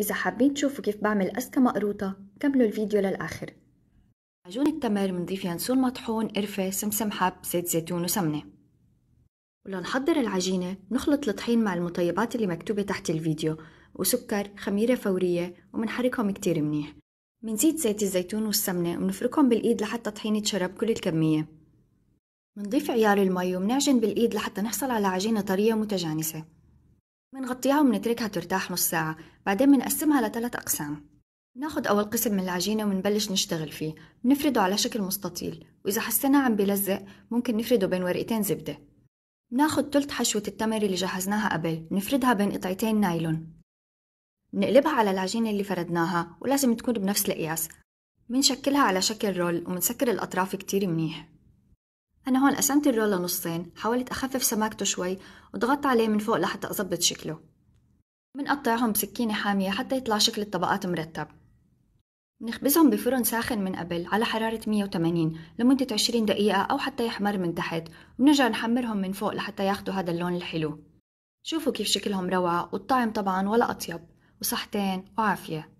إذا حابين تشوفوا كيف بعمل أزكى مقروطة كملوا الفيديو للآخر معجون التمر بنضيف ينسون مطحون قرفة سمسم حب زيت زيتون وسمنة ولنحضر العجينة بنخلط الطحين مع المطيبات اللي مكتوبة تحت الفيديو وسكر خميرة فورية ومنحركهم كتير منيح منزيد زيت الزيتون والسمنة ومنفركهم بالإيد لحتى الطحين يتشرب كل الكمية منضيف عيار المي ومنعجن بالإيد لحتى نحصل على عجينة طرية متجانسة بنغطيها وبنتركها ترتاح نص ساعة بعدين بنقسمها لثلاث أقسام ناخد أول قسم من العجينة ومنبلش نشتغل فيه بنفرده على شكل مستطيل وإذا حسينا عم بيلزق ممكن نفرده بين ورقتين زبدة بناخد تلت حشوة التمر اللي جهزناها قبل نفردها بين قطعتين نايلون نقلبها على العجينة اللي فردناها ولازم تكون بنفس القياس بنشكلها على شكل رول ومنسكر الأطراف كتير منيح أنا هون قسمت الرول لنصين حاولت أخفف سماكته شوي وضغطت عليه من فوق لحتى أظبط شكله بنقطعهم بسكينة حامية حتى يطلع شكل الطبقات مرتب بنخبزهم بفرن ساخن من قبل على حرارة 180 لمدة 20 دقيقة أو حتى يحمر من تحت وبنرجع نحمرهم من فوق لحتى ياخدوا هذا اللون الحلو شوفوا كيف شكلهم روعة والطعم طبعا ولا أطيب وصحتين وعافية